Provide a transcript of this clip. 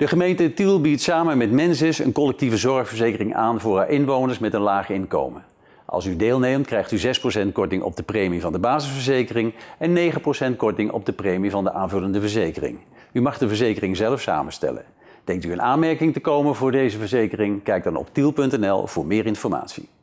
De gemeente Tiel biedt samen met Mensis een collectieve zorgverzekering aan voor haar inwoners met een laag inkomen. Als u deelneemt krijgt u 6% korting op de premie van de basisverzekering en 9% korting op de premie van de aanvullende verzekering. U mag de verzekering zelf samenstellen. Denkt u een aanmerking te komen voor deze verzekering? Kijk dan op tiel.nl voor meer informatie.